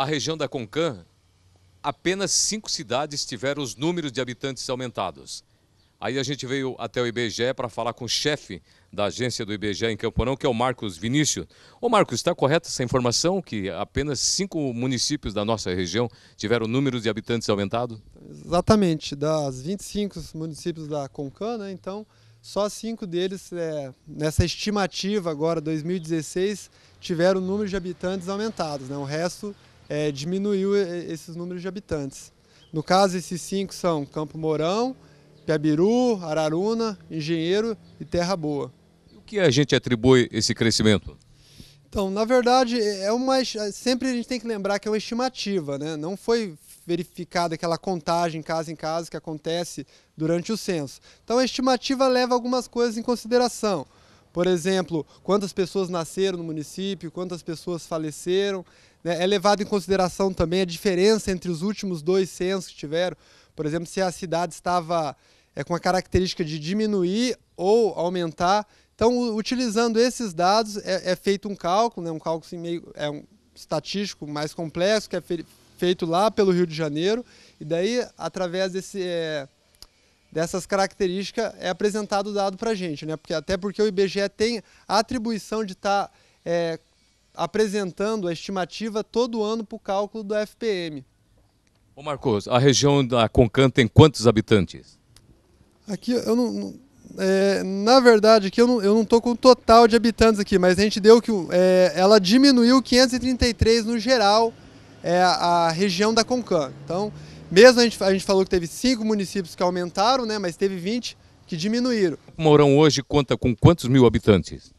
A região da Concan, apenas cinco cidades tiveram os números de habitantes aumentados. Aí a gente veio até o IBGE para falar com o chefe da agência do IBGE em Camponão, que é o Marcos Vinícius. Ô Marcos, está correta essa informação que apenas cinco municípios da nossa região tiveram números de habitantes aumentado? Exatamente, das 25 municípios da Concan, né, então só cinco deles, é, nessa estimativa agora, 2016, tiveram o número de habitantes aumentados. Né? O resto é, diminuiu é, esses números de habitantes. No caso, esses cinco são Campo Mourão, Piabiru, Araruna, Engenheiro e Terra Boa. O que a gente atribui esse crescimento? Então, na verdade, é, é uma, é, sempre a gente tem que lembrar que é uma estimativa, né? não foi verificada aquela contagem caso em caso que acontece durante o censo. Então, a estimativa leva algumas coisas em consideração. Por exemplo, quantas pessoas nasceram no município, quantas pessoas faleceram, né? É levado em consideração também a diferença entre os últimos dois censos que tiveram, por exemplo, se a cidade estava é, com a característica de diminuir ou aumentar. Então, utilizando esses dados, é, é feito um cálculo, né? um cálculo assim, meio, é um estatístico mais complexo, que é feito lá pelo Rio de Janeiro, e daí, através desse. É, dessas características é apresentado o dado para a gente, né? Porque, até porque o IBGE tem a atribuição de estar tá, é, apresentando a estimativa todo ano para o cálculo do FPM. Ô Marcos, a região da Concan tem quantos habitantes? Aqui eu não. É, na verdade, aqui eu não, estou tô com o total de habitantes aqui, mas a gente deu que é, ela diminuiu 533 no geral é, a região da Concan. Então, mesmo a gente, a gente falou que teve cinco municípios que aumentaram, né, mas teve 20 que diminuíram. Mourão hoje conta com quantos mil habitantes?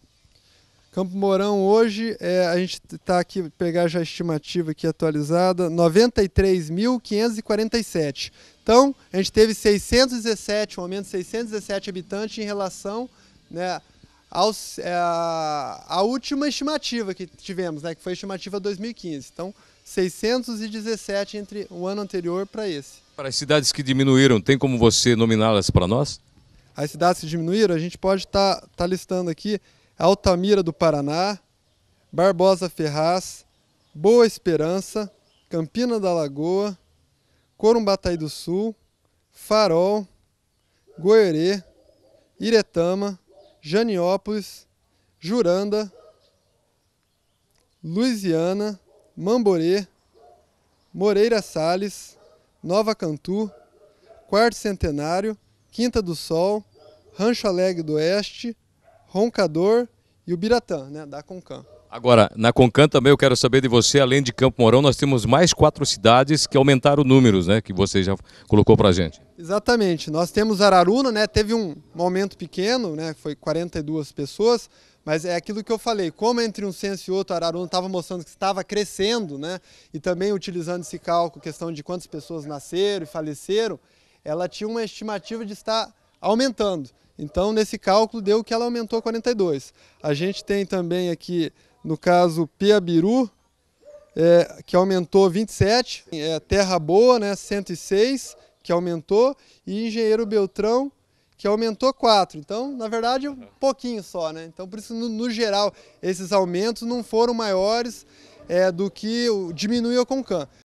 Campo Mourão hoje, é, a gente está aqui, pegar já a estimativa aqui atualizada, 93.547. Então, a gente teve 617, um aumento de 617 habitantes em relação né, aos, é, a última estimativa que tivemos, né, que foi a estimativa 2015. Então, 617 entre o ano anterior para esse. Para as cidades que diminuíram, tem como você nominá-las para nós? As cidades que diminuíram, a gente pode estar tá, tá listando aqui Altamira do Paraná, Barbosa Ferraz, Boa Esperança, Campina da Lagoa, Corumbataí do Sul, Farol, Goerê, Iretama, Janiópolis, Juranda, Luisiana, Mamborê, Moreira Salles, Nova Cantu, Quarto Centenário, Quinta do Sol, Rancho Alegre do Oeste, Roncador e o Biratã, né, da Concan. Agora, na Concan também eu quero saber de você, além de Campo Mourão, nós temos mais quatro cidades que aumentaram números, né, que você já colocou para gente. Exatamente. Nós temos Araruna, né, teve um aumento pequeno, né, foi 42 pessoas, mas é aquilo que eu falei, como entre um censo e outro, Araruna estava mostrando que estava crescendo, né, e também utilizando esse cálculo, questão de quantas pessoas nasceram e faleceram, ela tinha uma estimativa de estar aumentando. Então, nesse cálculo, deu que ela aumentou 42. A gente tem também aqui, no caso, Piabiru, é, que aumentou 27, é, Terra Boa, né, 106, que aumentou, e Engenheiro Beltrão, que aumentou 4. Então, na verdade, um pouquinho só. Né? Então, por isso, no, no geral, esses aumentos não foram maiores é, do que o, diminuiu a Concan.